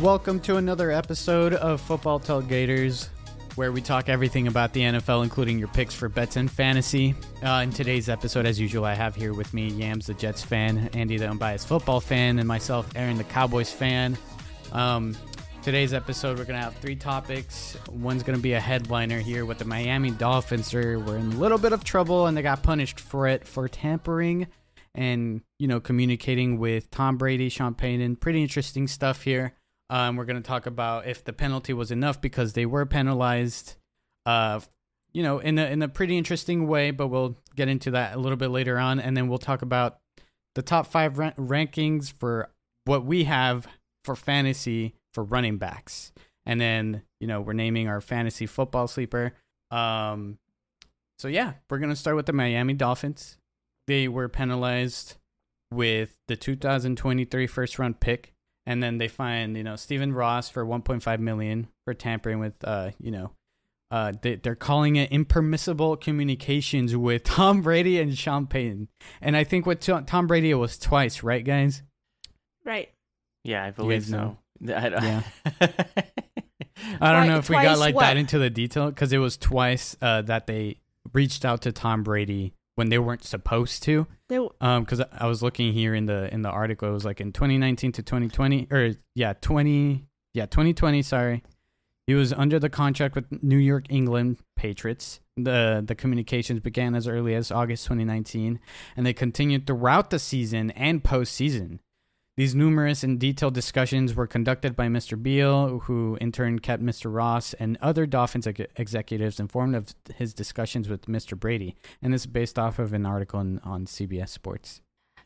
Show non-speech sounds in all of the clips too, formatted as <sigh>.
Welcome to another episode of Football Tell Gators, where we talk everything about the NFL, including your picks for bets and fantasy. Uh, in today's episode, as usual, I have here with me Yams, the Jets fan, Andy, the unbiased football fan, and myself, Aaron, the Cowboys fan. Um, today's episode, we're going to have three topics. One's going to be a headliner here with the Miami Dolphins. Are, we're in a little bit of trouble, and they got punished for it for tampering and, you know, communicating with Tom Brady, Sean Payton. Pretty interesting stuff here. Um, we're going to talk about if the penalty was enough because they were penalized, uh, you know, in a in a pretty interesting way. But we'll get into that a little bit later on, and then we'll talk about the top five ra- rankings for what we have for fantasy for running backs, and then you know we're naming our fantasy football sleeper. Um, so yeah, we're going to start with the Miami Dolphins. They were penalized with the 2023 first round pick and then they find you know Stephen Ross for 1.5 million for tampering with uh you know uh they, they're calling it impermissible communications with <laughs> Tom Brady and Sean Payton, and I think with Tom Brady it was twice, right, guys? Right. Yeah, I believe so. no. <laughs> I don't, yeah. <laughs> I don't know if we got like what? that into the detail because it was twice uh, that they reached out to Tom Brady when they weren't supposed to. because um, I was looking here in the in the article, it was like in 2019 to 2020, or yeah, 20 yeah 2020. Sorry, he was under the contract with New York England Patriots. The the communications began as early as August 2019, and they continued throughout the season and postseason. These numerous and detailed discussions were conducted by Mr. Beal, who in turn kept Mr. Ross and other Dolphins ex- executives informed of his discussions with Mr. Brady. And this is based off of an article in, on CBS Sports.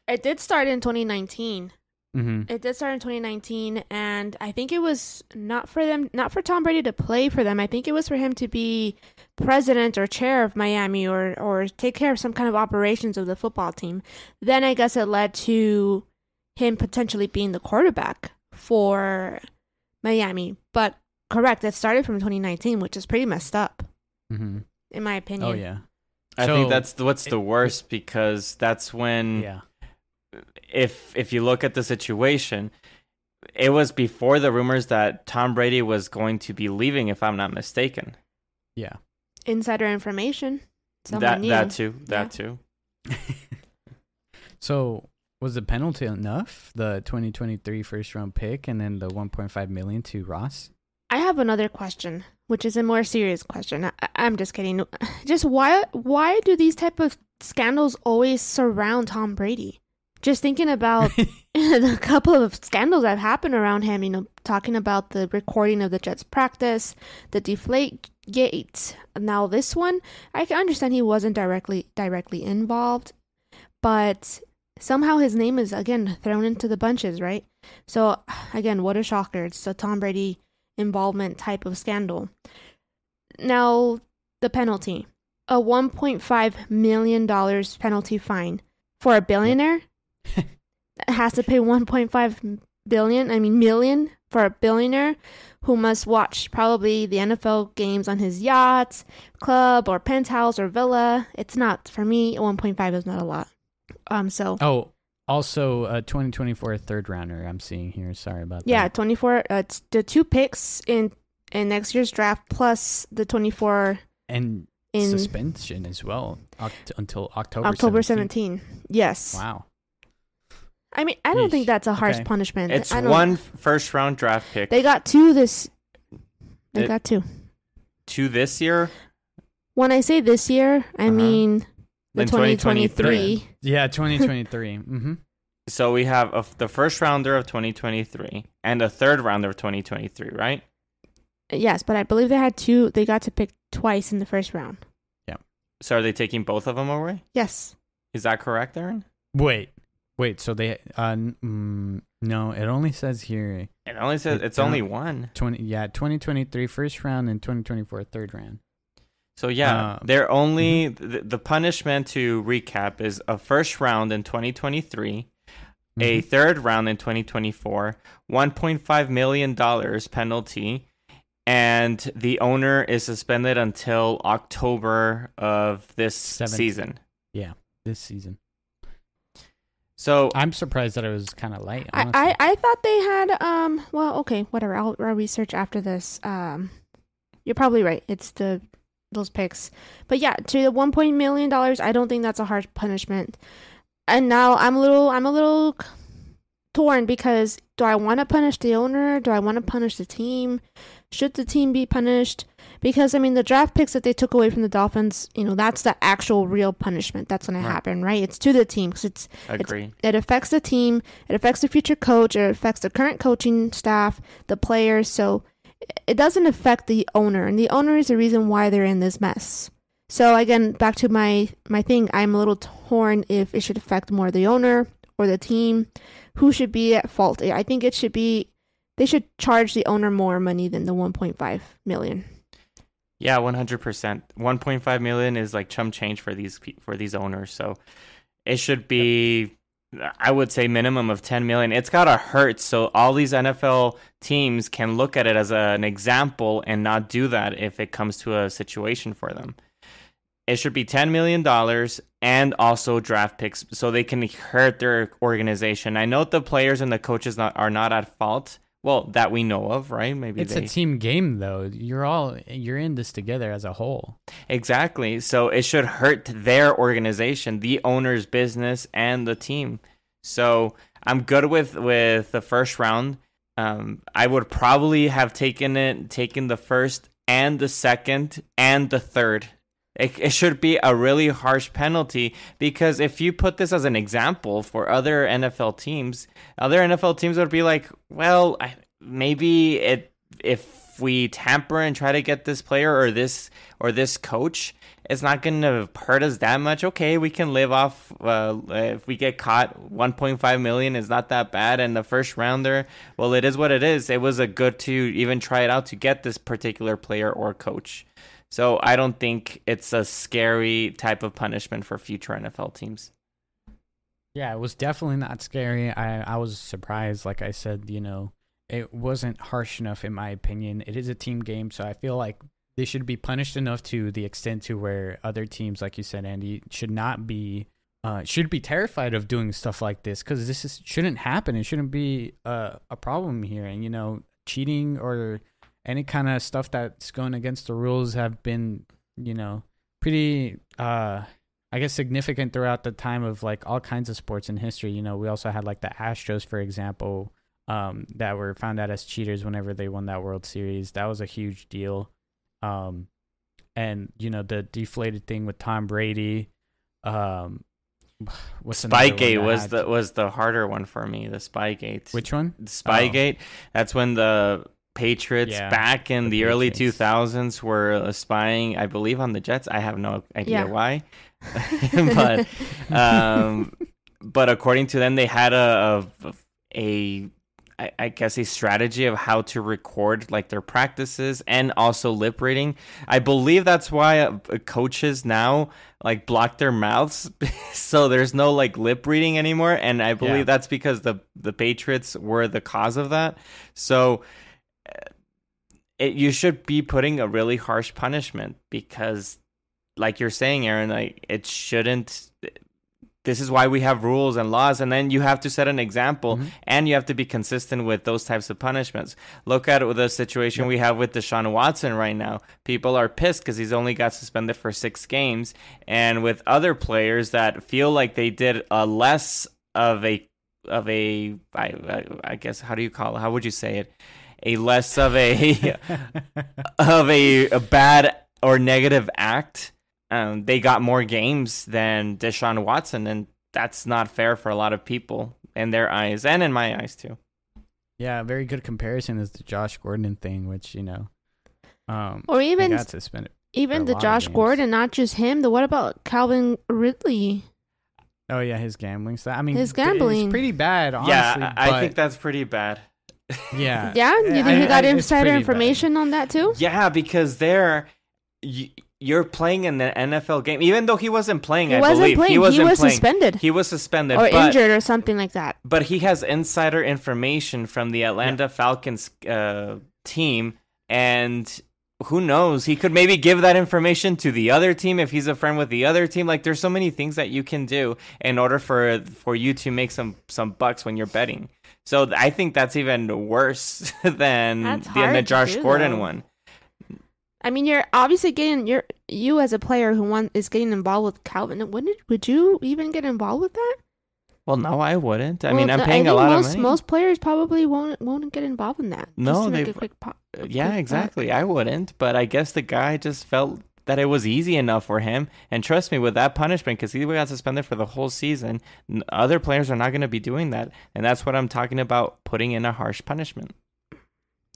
It did start in 2019. Mm-hmm. It did start in 2019, and I think it was not for them, not for Tom Brady to play for them. I think it was for him to be president or chair of Miami or or take care of some kind of operations of the football team. Then I guess it led to him potentially being the quarterback for Miami. But correct, it started from 2019, which is pretty messed up, mm-hmm. in my opinion. Oh yeah, I so, think that's what's the worst it, because that's when yeah. If if you look at the situation, it was before the rumors that Tom Brady was going to be leaving, if I'm not mistaken. Yeah. Insider information. Someone that knew. that too. That yeah. too. <laughs> so was the penalty enough? The 2023 first round pick and then the 1.5 million to Ross? I have another question, which is a more serious question. I, am just kidding. <laughs> Just why why do these type of scandals always surround Tom Brady? Just thinking about a <laughs> <laughs> couple of scandals that happened around him, you know, talking about the recording of the Jets practice, the deflate gate, now this one. I can understand he wasn't directly directly involved, but somehow his name is again thrown into the bunches, right? So again, what a shocker. It's a Tom Brady involvement type of scandal. Now, the penalty. A 1.5 million dollars penalty fine for a billionaire <laughs> has to pay 1.5 billion, I mean million for a billionaire who must watch probably the NFL games on his yacht, club, or penthouse or villa. It's not for me. 1.5 is not a lot. Um, so oh, also a uh, 2024 third rounder I'm seeing here. Sorry about yeah, that. Yeah, 24. Uh, the two picks in in next year's draft plus the 24 and in suspension as well oct- until October October 17. Yes. Wow. I mean, I don't Yeesh. think that's a harsh okay. punishment. It's one first round draft pick. They got two this. They it, got two. Two this year. When I say this year, I uh-huh. mean in 2023. Yeah, 2023. <laughs> mm-hmm. So we have a, the first rounder of 2023 and a third rounder of 2023, right? Yes, but I believe they had two. They got to pick twice in the first round. Yeah. So are they taking both of them away? Yes. Is that correct, Aaron? Wait, wait. So they uh mm, no, it only says here. It only says it, it's only one. Twenty yeah, 2023 first round and 2024 third round. So yeah, um, they're only mm-hmm. the punishment to recap is a first round in 2023, mm-hmm. a third round in 2024, 1.5 million dollars penalty, and the owner is suspended until October of this season. Yeah, this season. So I'm surprised that it was kind of light. I, I, I thought they had um well okay whatever I'll, I'll research after this um you're probably right. It's the those picks. But yeah, to the one point million dollars, I don't think that's a harsh punishment. And now I'm a little I'm a little torn because do I want to punish the owner? Do I want to punish the team? Should the team be punished? Because I mean, the draft picks that they took away from the Dolphins, you know, that's the actual real punishment that's going right. to happen, right? It's to the team because it's, Agree. It's, it affects the team, it affects the future coach, it affects the current coaching staff, the players. So it doesn't affect the owner, and the owner is the reason why they're in this mess. So again, back to my my thing, I'm a little torn if it should affect more the owner or the team, who should be at fault. I think it should be they should charge the owner more money than the 1.5 million. Yeah, 100%. 1.5 million is like chum change for these for these owners, so it should be I would say minimum of 10 million. It's got to hurt so all these NFL teams can look at it as a, an example and not do that if it comes to a situation for them. It should be 10 million dollars and also draft picks so they can hurt their organization. I know the players and the coaches not, are not at fault, well, that we know of, right? Maybe it's they... a team game, though. You're all you're in this together as a whole. Exactly. So it should hurt their organization, the owner's business, and the team. So I'm good with with the first round. Um, I would probably have taken it, taken the first and the second and the third it, it should be a really harsh penalty because if you put this as an example for other NFL teams, other NFL teams would be like, well, I, maybe it if we tamper and try to get this player or this or this coach, it's not going to hurt us that much. Okay, we can live off. Uh, if we get caught, 1.5 million is not that bad. And the first rounder, well, it is what it is. It was a good to even try it out to get this particular player or coach. So I don't think it's a scary type of punishment for future NFL teams. Yeah, it was definitely not scary. I, I was surprised. Like I said, you know, it wasn't harsh enough, in my opinion. It is a team game, so I feel like they should be punished enough to the extent to where other teams, like you said, Andy, should not be. Uh, should be terrified of doing stuff like this because this is, shouldn't happen. It shouldn't be a, uh, a problem here. And, you know, cheating or any kind of stuff that's going against the rules have been, you know, pretty uh I guess significant throughout the time of like all kinds of sports in history. You know, we also had like the Astros, for example, um, that were found out as cheaters whenever they won that World Series. That was a huge deal. Um, and you know the deflated thing with Tom Brady. Um, <sighs> Spygate was the was the harder one for me. The Spygate. Which one? Spygate. Oh. That's when the Patriots yeah, back in the, the early 2000s were uh, spying, I believe, on the Jets. I have no idea yeah. why, <laughs> <laughs> but um, but according to them, they had a, a, a I guess a strategy of how to record like their practices and also lip reading. I believe that's why uh, uh, coaches now like block their mouths, <laughs> so there's no like lip reading anymore. And I believe yeah. that's because the the Patriots were the cause of that. So it, you should be putting a really harsh punishment because like you're saying aaron like it shouldn't this is why we have rules and laws and then you have to set an example mm-hmm. and you have to be consistent with those types of punishments look at the situation we have with deshaun watson right now people are pissed because he's only got suspended for six games and with other players that feel like they did a less of a of a I, I guess how do you call it how would you say it a less of a <laughs> of a, a, bad or negative act. Um, they got more games than Deshaun Watson, and that's not fair for a lot of people in their eyes and in my eyes too. Yeah, very good comparison is the Josh Gordon thing, which you know, um, or even got Even the Josh Gordon, not just him. The what about Calvin Ridley? Oh yeah, his gambling stuff. I mean, his gambling is pretty bad. Honestly, yeah, I, I think that's pretty bad. Yeah. Yeah. You think I, you got I, insider information bad. on that too? Yeah, because there, you're playing in the NFL game, even though he wasn't playing. He I wasn't believe playing. he wasn't he was playing. suspended. He was suspended or but, injured or something like that. But he has insider information from the Atlanta yeah. Falcons uh, team, and who knows? He could maybe give that information to the other team if he's a friend with the other team. Like, there's so many things that you can do in order for for you to make some some bucks when you're betting. So I think that's even worse <laughs> than, the Josh Gordon though. one. I mean, you're obviously getting your you as a player who want, is getting involved with Calvin. Wouldn't would you even get involved with that? Well, no, I wouldn't. I well, mean, I'm paying a lot most, of money. Most players probably won't won't get involved in that. No, they. yeah, exactly. I wouldn't, but I guess the guy just felt that it was easy enough for him. And trust me, with that punishment, because he got suspended for the whole season, other players are not going to be doing that. And that's what I'm talking about putting in a harsh punishment.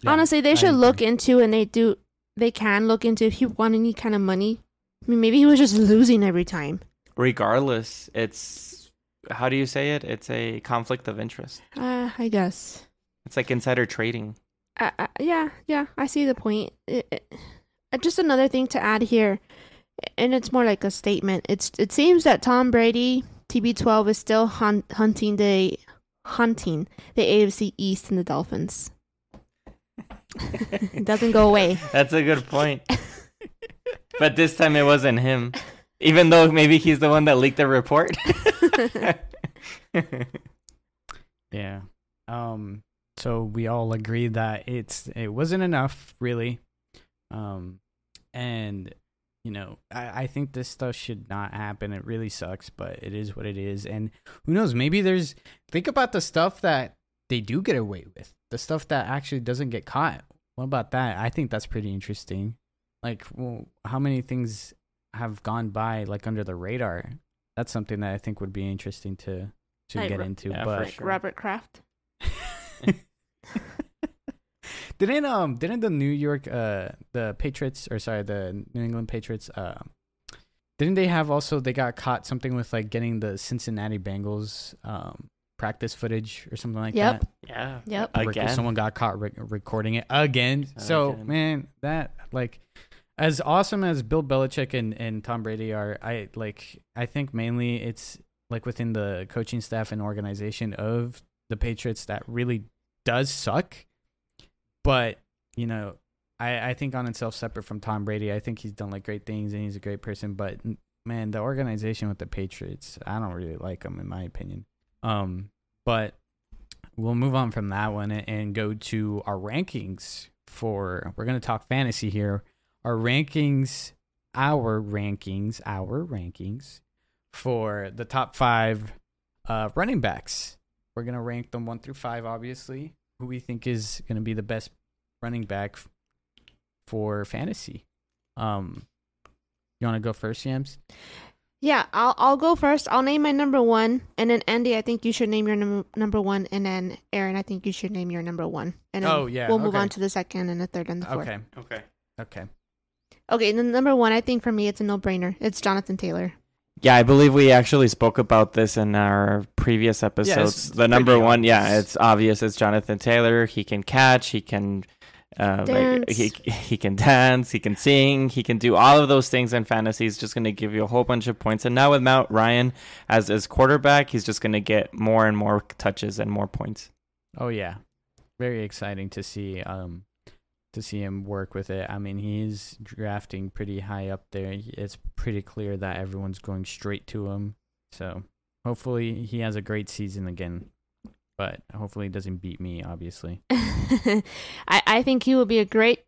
Yeah, Honestly, they should look into and they do they can look into if he won any kind of money. I mean, maybe he was just losing every time. Regardless, it's how do you say it? It's a conflict of interest. Uh, I guess it's like insider trading. Uh, uh, yeah, yeah, I see the point. It, it, uh, just another thing to add here, and it's more like a statement. It's it seems that Tom Brady TB12 is still hun- hunting the hunting the AFC East and the Dolphins. it doesn't go away. <laughs> That's a good point. but this time it wasn't him, even though maybe he's the one that leaked the report. <laughs> yeah. Um. So we all agree that it's it wasn't enough, really, um, and you know, I, I think this stuff should not happen. It really sucks, but it is what it is. And who knows? Maybe there's think about the stuff that they do get away with, the stuff that actually doesn't get caught. What about that? I think that's pretty interesting. Like, well, how many things have gone by like under the radar? That's something that I think would be interesting to to get into. Yeah, but sure. Robert Kraft. <laughs> <laughs> <laughs> Didn't um didn't the New York uh the Patriots or sorry the New England Patriots uh didn't they have also they got caught something with like getting the Cincinnati Bengals um practice footage or something like yep. that. Yeah. Yep. Again. Someone got caught re- recording it again. So, man, that like as awesome as Bill Belichick and, and Tom Brady are, I like I think mainly it's like within the coaching staff and organization of the Patriots that really does suck but you know, I I think on itself separate from Tom Brady, I think he's done like great things and he's a great person. But man, the organization with the Patriots, I don't really like them in my opinion. Um, but we'll move on from that one and go to our rankings for we're going to talk fantasy here our rankings our rankings our rankings for the top five uh, running backs we're going to rank them one through five obviously who we think is going to be the best running back for fantasy. Um, you want to go first, Yams? Yeah, I'll I'll go first. I'll name my number one, and then Andy, I think you should name your num- number one, and then Aaron, I think you should name your number one. And oh yeah, we'll move on to the second and the third and the fourth. Okay, okay, okay. Okay, and then number one, I think for me, it's a no-brainer. It's Jonathan Taylor. Yeah, I believe we actually spoke about this in our previous episodes. Yeah, the number one, yeah, it's obvious. It's Jonathan Taylor. He can catch. He can uh, like he he can dance, he can sing, he can do all of those things in fantasy. He's just going to give you a whole bunch of points. And now with Mount Ryan as his quarterback, he's just going to get more and more touches and more points. Oh yeah, very exciting to see. Um, to see him work with it. I mean, he's drafting pretty high up there. It's pretty clear that everyone's going straight to him. So hopefully he has a great season again but hopefully he doesn't beat me, obviously. <laughs> I, I think he will be a great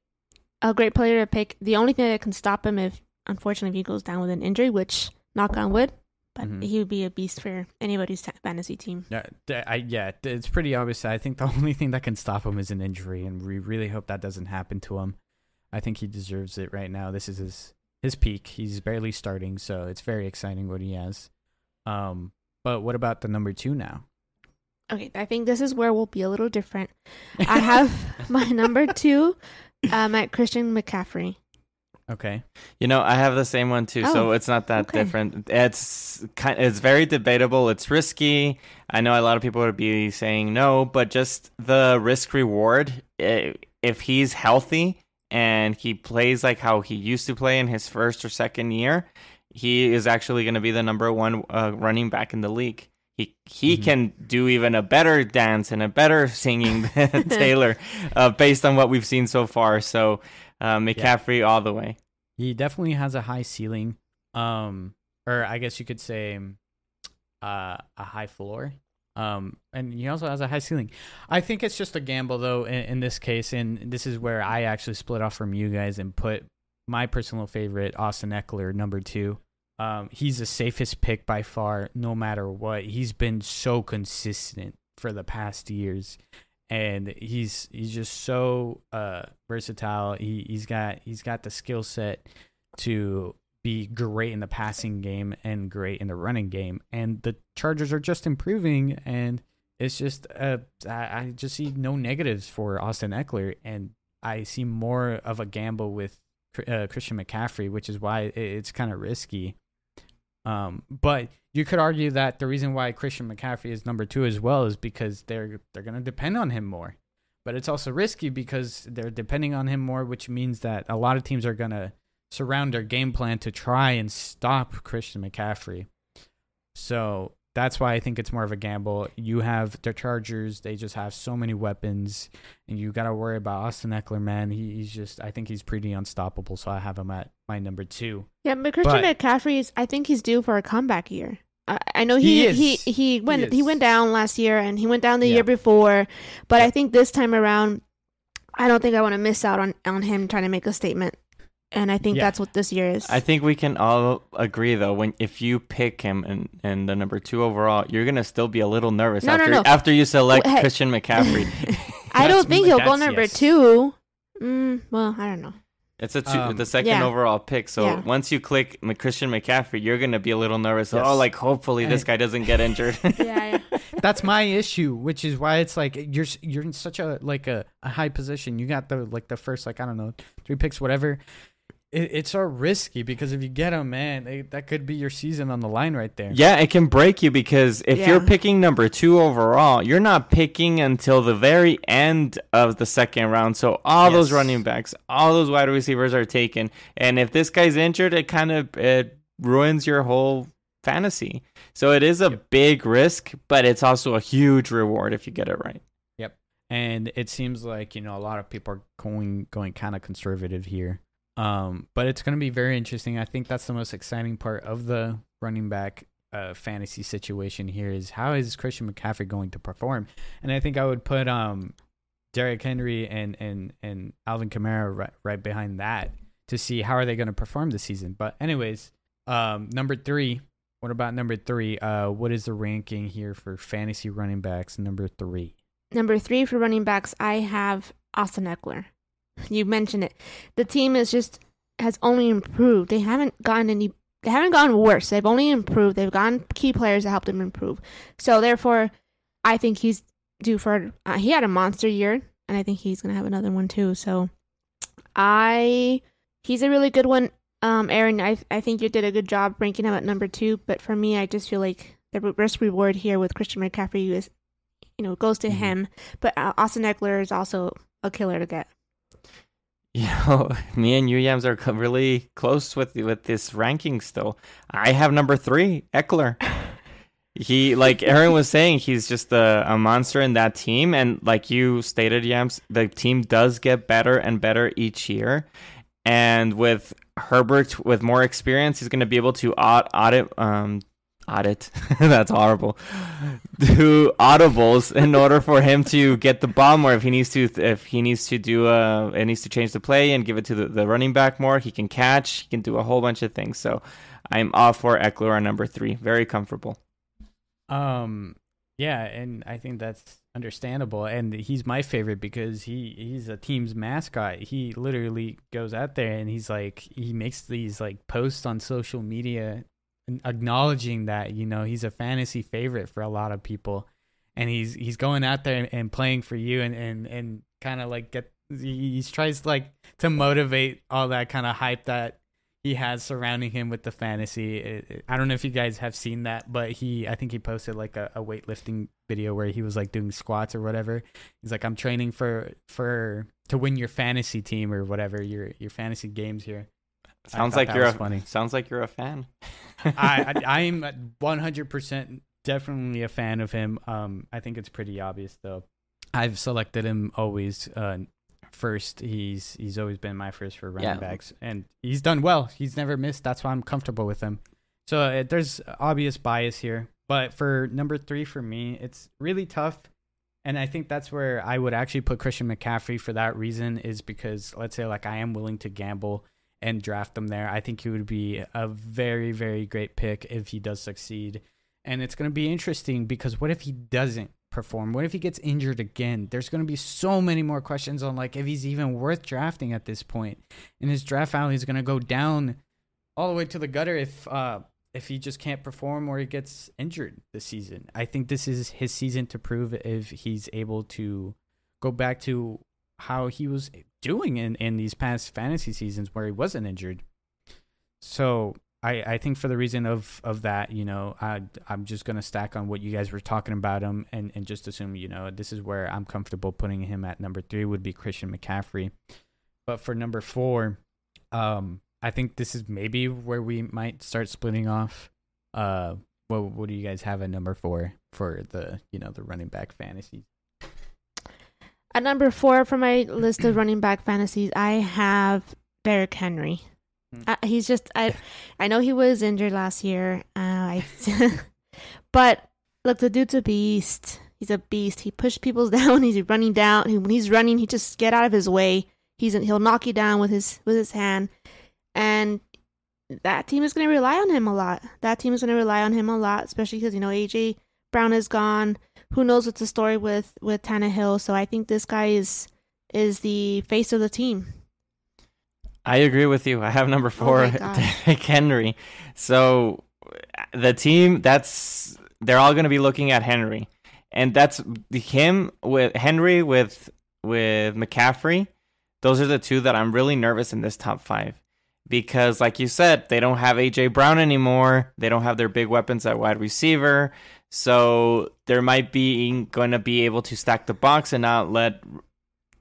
a great player to pick. The only thing that can stop him if unfortunately if he goes down with an injury, which knock on wood, but mm-hmm. he would be a beast for anybody's fantasy team. Yeah, I, yeah, it's pretty obvious. I think the <laughs> only thing that can stop him is an injury, and we really hope that doesn't happen to him. I think he deserves it right now. This is his his peak. He's barely starting, so it's very exciting what he has. Um, but what about the number two now? okay, I think this is where we'll be a little different. I <laughs> have my number two, um, at Christian McCaffrey. Okay. You know, I have the same one too, oh, so it's not that okay. different. It's kind it's very debatable. It's risky. I know a lot of people would be saying no, but just the risk reward eh, if he's healthy and he plays like how he used to play in his first or second year, he is actually going to be the number one uh, running back in the league he he mm-hmm. can do even a better dance and a better singing <laughs> than <laughs> Taylor, uh, based on what we've seen so far. So uh, McCaffrey yeah. all the way. He definitely has a high ceiling, um, or I guess you could say um, uh, a high floor. Um, and he also has a high ceiling. I think it's just a gamble, though, in, in this case. And this is where I actually split off from you guys and put my personal favorite, Austin Eckler, number two. Um, he's the safest pick by far, no matter what. He's been so consistent for the past years, and he's he's just so uh, versatile. He he's got he's got the skill set to be great in the passing game and great in the running game. And the Chargers are just improving, and it's just uh, I, I just see no negatives for Austin Eckler, and I see more of a gamble with uh, Christian McCaffrey, which is why it's kind of risky. Um, but you could argue that the reason why Christian McCaffrey is number two as well is because they're they're going to depend on him more. But it's also risky because they're depending on him more, which means that a lot of teams are going to surround their game plan to try and stop Christian McCaffrey. So that's why I think it's more of a gamble. You have the Chargers; they just have so many weapons, and you got to worry about Austin Eckler. Man, he, he's just—I think he's pretty unstoppable. So I have him at my number two. Yeah, but Christian but, McCaffrey is—I think he's due for a comeback year. I, I know he he, he, he went he, he, went down last year and he went down the yeah. year before, but yeah. I think this time around, I don't think I want to miss out on on him trying to make a statement and I think yeah. that's what this year is. I think we can all agree though when if you pick him and and the number 2 overall, you're going to still be a little nervous no, after no, no. after you select hey. Christian McCaffrey. <laughs> <laughs> I don't think he'll go number yes. 2. Mm, well, I don't know. It's a two, um, the second yeah. overall pick. So yeah. once you click Christian McCaffrey, you're gonna be a little nervous. Yes. Oh, like hopefully this guy doesn't get injured. <laughs> yeah, yeah. that's my issue, which is why it's like you're you're in such a like a, a high position. You got the like the first like I don't know three picks, whatever it, it's a risky because if you get him, man, they, that could be your season on the line right there. Yeah, it can break you because if yeah. you're picking number two overall, you're not picking until the very end of the second round. So all yes. those running backs, all those wide receivers are taken, and if this guy's injured, it kind of it ruins your whole fantasy. So it is a yep. big risk, but it's also a huge reward if you get it right. Yep. And it seems like you know a lot of people are going going kind of conservative here um, but it's going to be very interesting. I think that's the most exciting part of the running back uh, fantasy situation here is how is Christian McCaffrey going to perform? And I think I would put um, Derrick Henry and and and Alvin Kamara right, right behind that to see how are they going to perform this season. But anyways, um, number three. What about number three? Uh, what is the ranking here for fantasy running backs? Number three. Number three for running backs, I have Austin Eckler you mentioned it. The team is just has only improved. They haven't gotten any. They haven't gotten worse. They've only improved. They've gotten key players that helped them improve. So therefore, I think he's due for. Uh, he had a monster year, and I think he's gonna have another one too. So, I he's a really good one. Um, Aaron, I I think you did a good job ranking him at number two. But for me, I just feel like the risk reward here with Christian McCaffrey is, you know, goes to mm-hmm. him. But uh, Austin Eckler is also a killer to get you know, <laughs> me and you Yams are really close with with this ranking. Still, I have number three, Eckler. he like Aaron was saying, he's just a, a monster in that team, and like you stated, Yams, the team does get better and better each year. And with Herbert, with more experience, he's going to be able to audit, audit um, audit. <laughs> That's horrible. Do audibles in order for him to get the bomb, or if he needs to, if he needs to do, uh, it needs to change the play and give it to the, the running back more. He can catch. He can do a whole bunch of things. So I'm all for Eckler on number three. Very comfortable. Um. Yeah, and I think that's understandable. And he's my favorite because he he's a team's mascot. He literally goes out there and he's like he makes these like posts on social media acknowledging that you know he's a fantasy favorite for a lot of people, and he's he's going out there and, and playing for you and and and kind of like get he, tries like to motivate all that kind of hype that he has surrounding him with the fantasy. It, it, I don't know if you guys have seen that, but he, I think he posted like a, a, weightlifting video where he was like doing squats or whatever. He's like, I'm training for for to win your fantasy team or whatever your your fantasy games here. Sounds like you're a, funny. Sounds like you're a fan. <laughs> I, I am <laughs> 100 percent definitely a fan of him. Um, I think it's pretty obvious though. I've selected him always uh, first. He's he's always been my first for running yeah. backs, and he's done well. He's never missed. That's why I'm comfortable with him. So uh, there's obvious bias here, but for number three for me, it's really tough. And I think that's where I would actually put Christian McCaffrey for that reason is because let's say like I am willing to gamble and draft them there. I think he would be a very, very great pick if he does succeed. And it's going to be interesting because what if he doesn't perform? What if he gets injured again? There's going to be so many more questions on like if he's even worth drafting at this point. And his draft value is going to go down all the way to the gutter if uh if he just can't perform or he gets injured this season. I think this is his season to prove if he's able to go back to how he was doing in, in these past fantasy seasons where he wasn't injured. So I, I think for the reason of, of that, you know, I, I'm just going to stack on what you guys were talking about him and, and just assume, you know, this is where I'm comfortable putting him at number three would be Christian McCaffrey. But for number four, um, I think this is maybe where we might start splitting off. Uh, what, what do you guys have at number four for the, you know, the running back fantasies? At number four for my list of running back fantasies, I have Derrick Henry. Hmm. Uh, he's just I, I know he was injured last year. Uh, I, <laughs> but look, the dude's a beast. He's a beast. He pushed people <laughs> down. He's running down. He, when he's running, he just get out of his way. He's he'll knock you down with his with his hand, and that team is going to rely on him a lot. That team is going to rely on him a lot, especially because you know AJ Brown is gone who knows what's the story with with Tannehill. So I think this guy is is the face of the team. I agree with you. I have number oh four <laughs> Derrick Henry. So the team that's they're all going to be looking at Henry, and that's him with Henry with with McCaffrey. Those are the two that I'm really nervous in this top five because, like you said, they don't have AJ Brown anymore. They don't have their big weapons at wide receiver. So there might be going to be able to stack the box and not let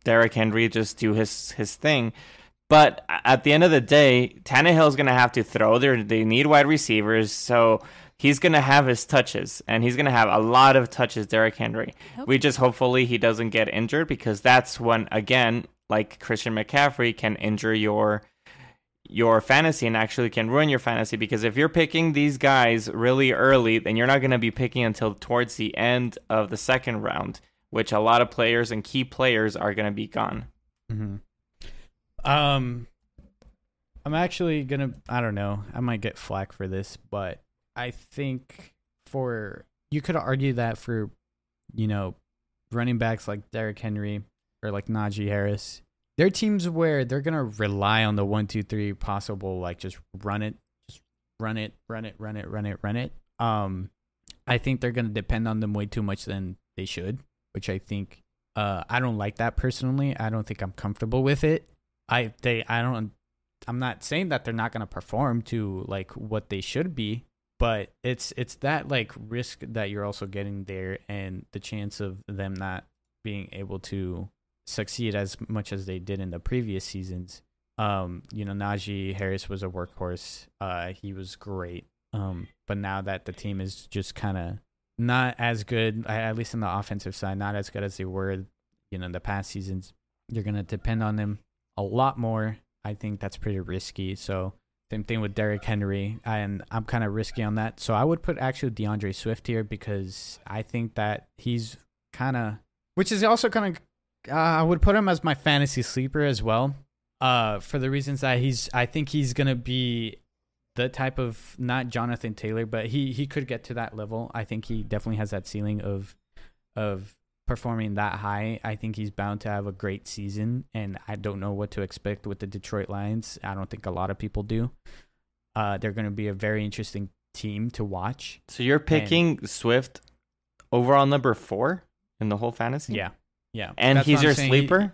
Derrick Henry just do his his thing. But at the end of the day, is going to have to throw. They they need wide receivers, so he's going to have his touches, and he's going to have a lot of touches. Derrick Henry. We just hopefully he doesn't get injured because that's when again, like Christian McCaffrey, can injure your your fantasy and actually can ruin your fantasy because if you're picking these guys really early, then you're not going to be picking until towards the end of the second round, which a lot of players and key players are going to be gone. Mm-hmm. Um, I'm actually going to, I don't know, I might get flack for this, but I think for, you could argue that for, you know, running backs like Derrick Henry or like Najee Harris, they're teams where they're gonna rely on the one, two, three possible, like just run it, just run it, run it, run it, run it, run it. Um, I think they're gonna depend on them way too much than they should, which I think uh I don't like that personally. I don't think I'm comfortable with it. I they I don't I'm not saying that they're not gonna perform to like what they should be, but it's it's that like risk that you're also getting there and the chance of them not being able to succeed as much as they did in the previous seasons. Um, you know, Najee Harris was a workhorse. Uh, he was great. Um, but now that the team is just kind of not as good, at least on the offensive side, not as good as they were, you know, the past seasons, you're going to depend on them a lot more. I think that's pretty risky. So, same thing with Derrick Henry, and I'm kind of risky on that. So I would put actually DeAndre Swift here because I think that he's kind of, which is also kind of uh, I would put him as my fantasy sleeper as well. Uh, for the reasons that he's, I think he's gonna be the type of not Jonathan Taylor, but he he could get to that level. I think he definitely has that ceiling of of performing that high. I think he's bound to have a great season, and I don't know what to expect with the Detroit Lions. I don't think a lot of people do. Uh, they're going to be a very interesting team to watch. So you're picking and, Swift overall number four in the whole fantasy? Yeah. Yeah. And he's your sleeper?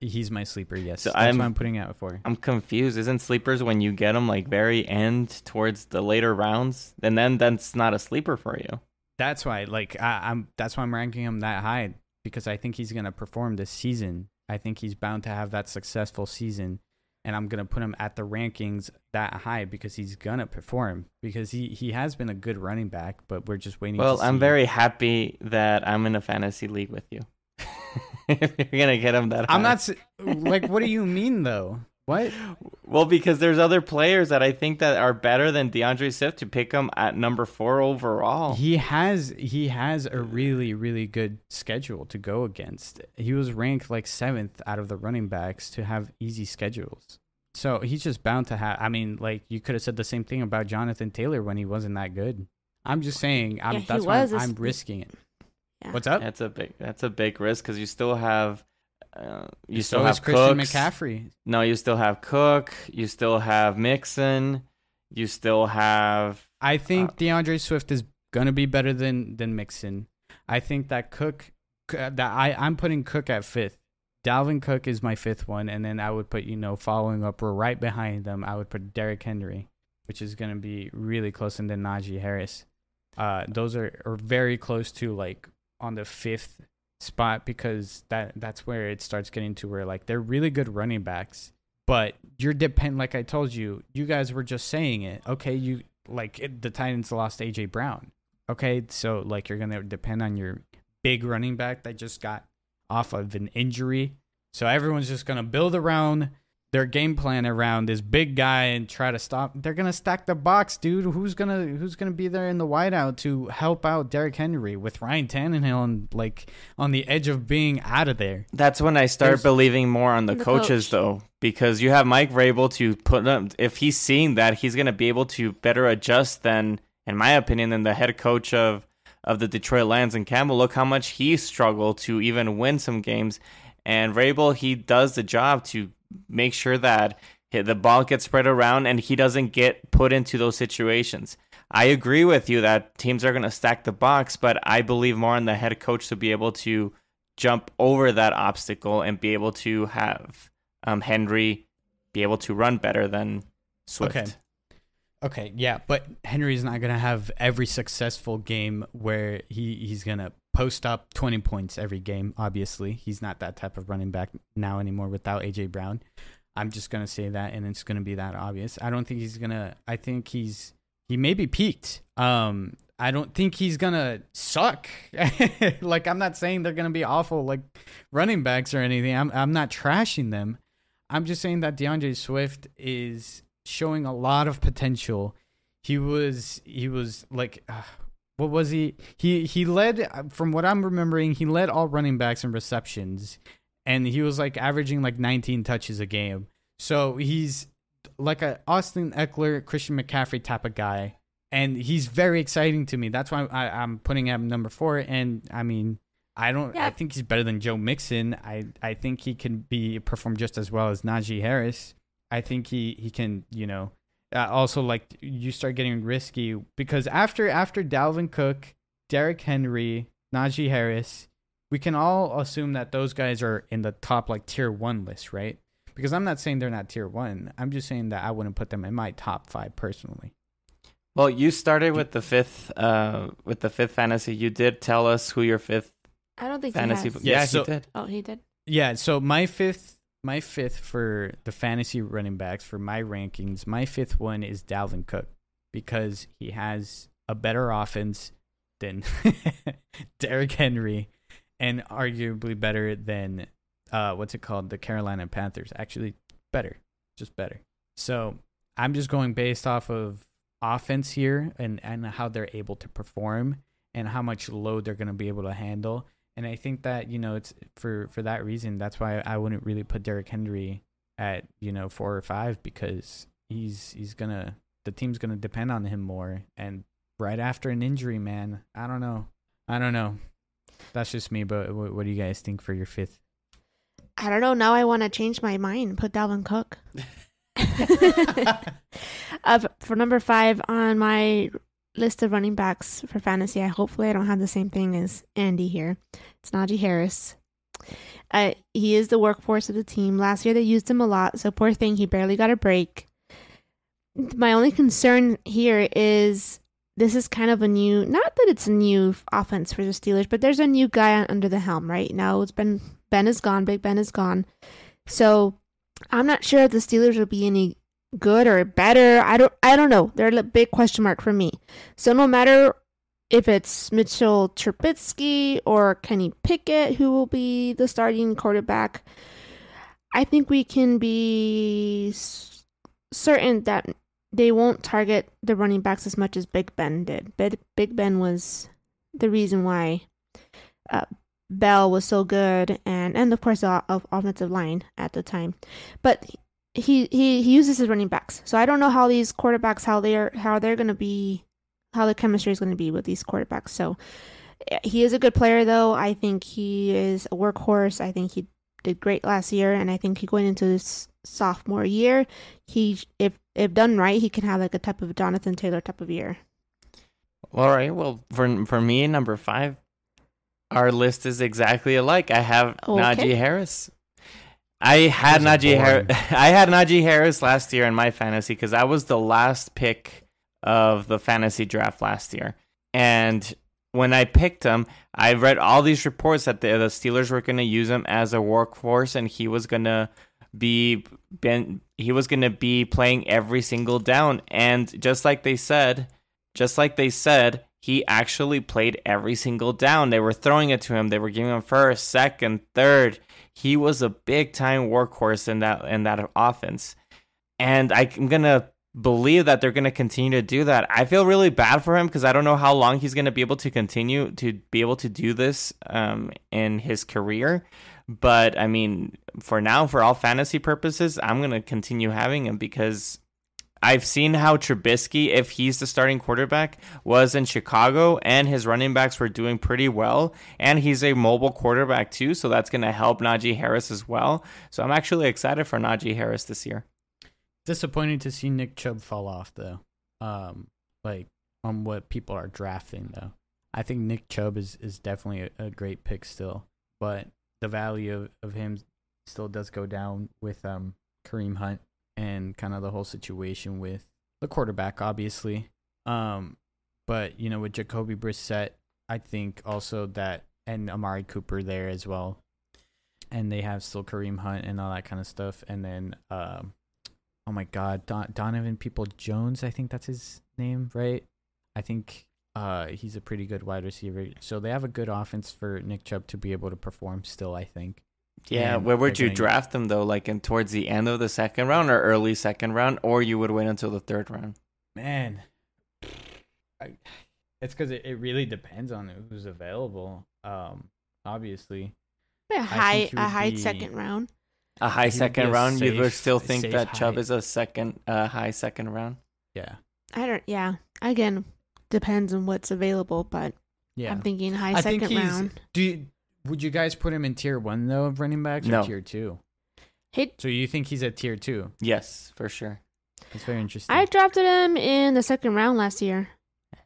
He, he's my sleeper, yes. So that's I'm, what I'm putting out for. I'm confused. Isn't sleepers when you get them like very end towards the later rounds? And then that's not a sleeper for you. That's why, like, I, am That's why I'm ranking him that high because I think he's gonna perform this season. I think he's bound to have that successful season, and I'm gonna put him at the rankings that high because he's gonna perform because he he has been a good running back, but we're just waiting. Well, I'm very happy that I'm in a fantasy league with you. <laughs> if you're gonna get him that, high. I'm not like. What do you mean though? What? Well, because there's other players that I think that are better than DeAndre Swift to pick him at number four overall. He has he has a really really good schedule to go against. He was ranked like seventh out of the running backs to have easy schedules. So he's just bound to have. I mean, like you could have said the same thing about Jonathan Taylor when he wasn't that good. I'm just saying. I'm, yeah, that's why I'm, I'm risking it. Yeah. What's up? That's a big that's a big risk because you still have uh, you still have Christian Cooks. McCaffrey. No, you still have Cook. You still have Mixon. You still have. I think uh, DeAndre Swift is gonna be better than than Mixon. I think that Cook uh, that I I'm putting Cook at fifth. Dalvin Cook is my fifth one, and then I would put you know following up or right behind them. I would put Derrick Henry, which is gonna be really close, and then Najee Harris. Uh, those are, are very close to like on the fifth spot because that that's where it starts getting to where like they're really good running backs, but you're depend like I told you, you guys were just saying it. Okay, you like it, the Titans lost AJ Brown. Okay, so like you're gonna depend on your big running back that just got off of an injury. So everyone's just gonna build around their game plan around this big guy and try to stop. They're gonna stack the box, dude. Who's gonna who's gonna be there in the wideout to help out Derrick Henry with Ryan Tannehill and like on the edge of being out of there? That's when I start There's, believing more on the, the coaches coach. though, because you have Mike Vrabel to put them. If he's seeing that, he's gonna be able to better adjust than, in my opinion, than the head coach of of the Detroit Lions and Campbell. Look how much he struggled to even win some games. And Rabel, he does the job to make sure that the ball gets spread around and he doesn't get put into those situations. I agree with you that teams are going to stack the box, but I believe more in the head coach to be able to jump over that obstacle and be able to have um, Henry be able to run better than Swift. Okay. Okay, yeah, but Henry's not gonna have every successful game where he, he's gonna post up 20 points every game. Obviously, he's not that type of running back now anymore without AJ Brown. I'm just going to say that and it's going to be that obvious. I don't think he's going to I think he's he may be peaked. Um I don't think he's going to suck. <laughs> like I'm not saying they're going to be awful like running backs or anything. I'm I'm not trashing them. I'm just saying that DeAndre Swift is showing a lot of potential he was he was like uh, what was he? He he led from what I'm remembering, he led all running backs in receptions, and he was like averaging like 19 touches a game. So he's like a Austin Eckler, Christian McCaffrey type of guy, and he's very exciting to me. That's why I, am putting him number four. And I mean, I don't. Yeah. I think he's better than Joe Mixon. I I think he can be perform just as well as Najee Harris. I think he he can you know uh, also like you start getting risky because after after Dalvin Cook, Derek Henry, Najee Harris, we can all assume that those guys are in the top like tier one list, right? Because I'm not saying they're not tier one. I'm just saying that I wouldn't put them in my top five personally. Well, you started with the fifth, uh, with the fifth fantasy. You did tell us who your fifth. I don't think fantasy. He has. Yeah, so, he did. Oh, he did. Yeah, so my fifth my fifth for the fantasy running backs for my rankings, my fifth one is Dalvin Cook because he has a better offense than <laughs> Derrick Henry and arguably better than uh, what's it called? The Carolina Panthers. Actually, better, just better. So I'm just going based off of offense here and, and how they're able to perform and how much load they're going to be able to handle. And I think that you know it's for for that reason. That's why I wouldn't really put Derrick Henry at you know four or five because he's he's gonna the team's gonna depend on him more. And right after an injury, man, I don't know, I don't know. That's just me. But what, what do you guys think for your fifth? I don't know. Now I want to change my mind. Put Dalvin Cook. uh, <laughs> <laughs> for number five on my list of running backs for fantasy. I hopefully I don't have the same thing as Andy here. It's Najee Harris. Uh, he is the workhorse of the team. Last year they used him a lot, so poor thing, he barely got a break. My only concern here is this is kind of a new, not that it's a new offense for the Steelers, but there's a new guy under the helm right now. It's been Ben is gone, Big Ben is gone, so I'm not sure if the Steelers will be any good or better. I don't I don't know. They're a big question mark for me. So no matter if it's Mitchell Trubisky or Kenny Pickett who will be the starting quarterback, I think we can be certain that they won't target the running backs as much as Big Ben did. Big Ben was the reason why uh, Bell was so good, and and of course the offensive line at the time. But he, he he uses his running backs. So I don't know how these quarterbacks how they're how they're going to be how the chemistry is going to be with these quarterbacks. So eh, he is a good player though. I think he is a workhorse. I think he did great last year and I think he going into this sophomore year, he if if done right, he can have like a type of Jonathan Taylor type of year. All right. Well, for for me, number five, our list is exactly alike. I have okay. Najee Harris <laughs> I had Najee Harris. Harris last year in my fantasy because I was the last pick of the fantasy draft last year. And when I picked him, I read all these reports that the, the Steelers were going to use him as a workhorse, and he was going to be been, he was going to be playing every single down. And just like they said, just like they said, he actually played every single down. They were throwing it to him. They were giving him first, second, third. He was a big time workhorse in that in that offense. And I'm gonna believe that they're gonna continue to do that. I feel really bad for him because I don't know how long he's gonna be able to continue to be able to do this um, in his career. But I mean, for now, for all fantasy purposes, I'm gonna continue having him because I've seen how Trubisky, if he's the starting quarterback, was in Chicago and his running backs were doing pretty well. And he's a mobile quarterback too, so that's going to help Najee Harris as well. So I'm actually excited for Najee Harris this year. Disappointing to see Nick Chubb fall off though. Um, like on what people are drafting though. I think Nick Chubb is, is definitely a, a great pick still, but the value of, of him still does go down with um, Kareem Hunt and kind of the whole situation with the quarterback, obviously. Um, but you know, with Jacoby Brissett, I think also that and Amari Cooper there as well, and they have still Kareem Hunt and all that kind of stuff, and then um, oh my God, Don- Donovan People Jones, I think that's his name, right? I think uh, he's a pretty good wide receiver, so they have a good offense for Nick Chubb to be able to perform still. I think. Yeah, where would you draft them though? Like in towards the end of the second round or early second round, or you would wait until the third round? Man, I, it's because it, it really depends on who's available. Um, obviously, a high a high be, second round. A high second round. Safe, you would still think that height. Chubb is a second uh, high second round. Yeah. I don't. Yeah. Again, depends on what's available, but yeah, I'm thinking high I second round. Do you, would you guys put him in tier one though of running backs no. or tier two? He, so you think he's at tier two? Yes, for sure. That's very interesting. I drafted him in the second round last year.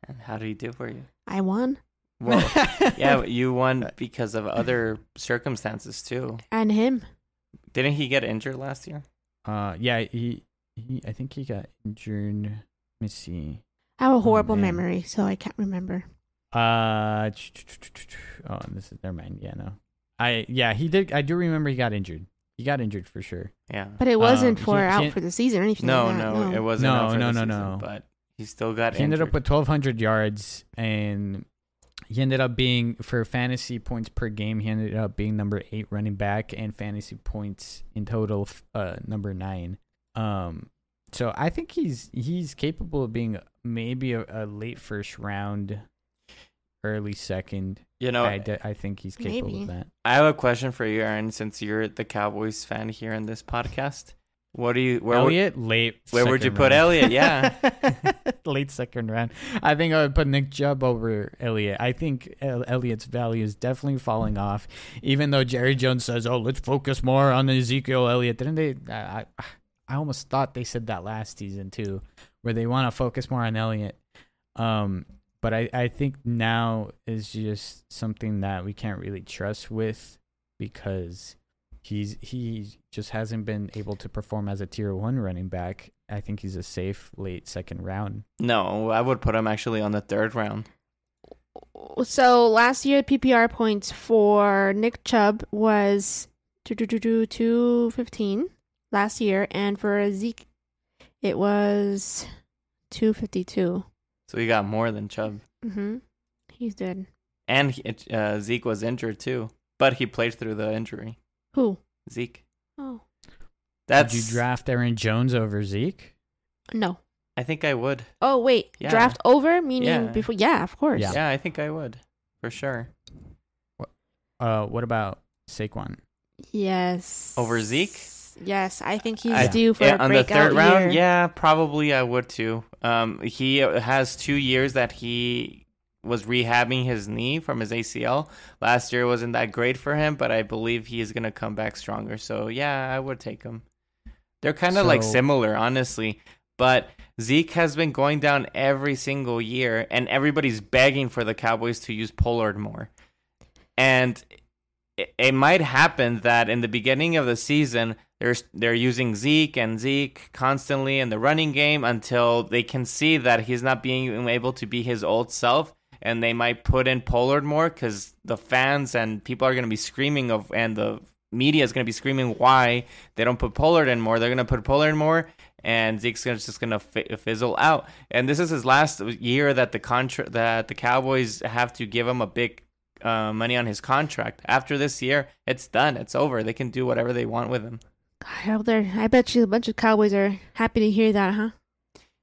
And how did he do for you? I won. Well, <laughs> yeah, you won because of other circumstances too. And him. Didn't he get injured last year? Uh, yeah, he, he I think he got injured. Let me see. I have a oh, horrible oh, memory, so I can't remember. Uh, oh, this is never mind. Yeah, no. I yeah, he did. I do remember he got injured. He got injured for sure. Yeah, but it wasn't um, for he, out he, for the season or anything. No, like no, no, it wasn't. No, no, no, season, no. But he still got. He injured. ended up with twelve hundred yards, and he ended up being for fantasy points per game. He ended up being number eight running back, and fantasy points in total, uh, number nine. Um, so I think he's he's capable of being maybe a, a late first round early second. You know, I think he's capable maybe. of that. I have a question for you, Aaron. Since you're the Cowboys fan here in this podcast, what do you where Elliot would, late? Where would you round. put Elliot? Yeah, <laughs> late second round. I think I would put Nick Chubb over Elliot. I think Elliot's value is definitely falling off, even though Jerry Jones says, "Oh, let's focus more on Ezekiel Elliott." Didn't they? I I, I almost thought they said that last season too, where they want to focus more on Elliott. Um, but I, I think now is just something that we can't really trust with because he's he just hasn't been able to perform as a tier one running back. I think he's a safe late second round. No, I would put him actually on the third round. So last year PPR points for Nick Chubb was 215 last year, and for Zeke, it was 252. So he got more than Chubb. Mm-hmm. He's dead. And he, uh, Zeke was injured too, but he played through the injury. Who? Zeke. Oh. That's... Did you draft Aaron Jones over Zeke? No. I think I would. Oh wait, yeah. draft over meaning yeah. before? Yeah, of course. Yeah. yeah, I think I would for sure. What? Uh, what about Saquon? Yes. Over Zeke? yes. I think he's due for yeah, a breakout on the third year. round. Yeah, probably I would too. Um, he uh, has two years that he was rehabbing his knee from his ACL. Last year wasn't that great for him, but I believe he is going to come back stronger. So yeah, I would take him. They're kind of so, like similar, honestly. But Zeke has been going down every single year, and everybody's begging for the Cowboys to use Pollard more. And it, it might happen that in the beginning of the season, they're they're using Zeke and Zeke constantly in the running game until they can see that he's not being able to be his old self, and they might put in Pollard more because the fans and people are going to be screaming of and the media is going to be screaming why they don't put Pollard in more. They're going to put Pollard in more, and Zeke's just going to fizzle out. And this is his last year that the contra- that the Cowboys have to give him a big uh, money on his contract. After this year, it's done. It's over. They can do whatever they want with him. I I bet you a bunch of Cowboys are happy to hear that, huh?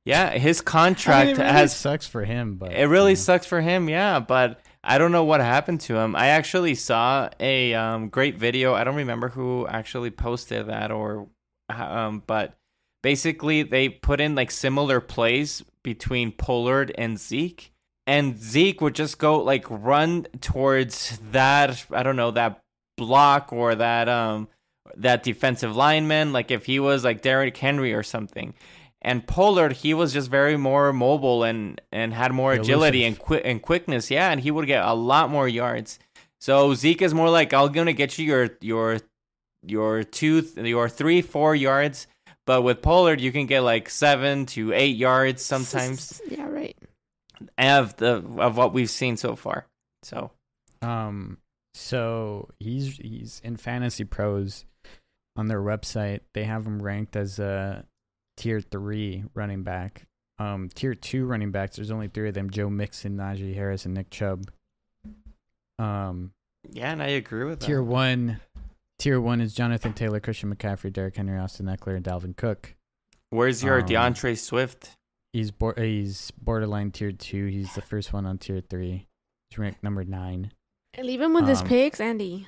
Yeah, his contract I mean, really has sucks for him, but it really yeah. sucks for him. Yeah, but I don't know what happened to him. I actually saw a um, great video. I don't remember who actually posted that or, um, but basically they put in like similar plays between Pollard and Zeke, and Zeke would just go like run towards that. I don't know that block or that um that defensive lineman, like if he was like Derrick Henry or something. And Pollard, he was just very more mobile and and had more agility and qui- and quickness. Yeah, and he would get a lot more yards. So Zeke is more like I'm gonna get you your your your two your three four yards, but with Pollard you can get like seven to eight yards sometimes. yeah, right. Of the of what we've seen so far. So, um, so he's he's in fantasy pros on their website, they have him ranked as a tier three running back. Um, tier two running backs, there's only three of them: Joe Mixon, Najee Harris, and Nick Chubb. Um, yeah, and I agree with tier that. one. Tier one is Jonathan Taylor, Christian McCaffrey, Derrick Henry, Austin Eckler, and Dalvin Cook. Where's your um, DeAndre Swift? He's bo- he's borderline tier two. He's the first one on tier three. He's ranked number nine. leave him with um, his pigs, Andy.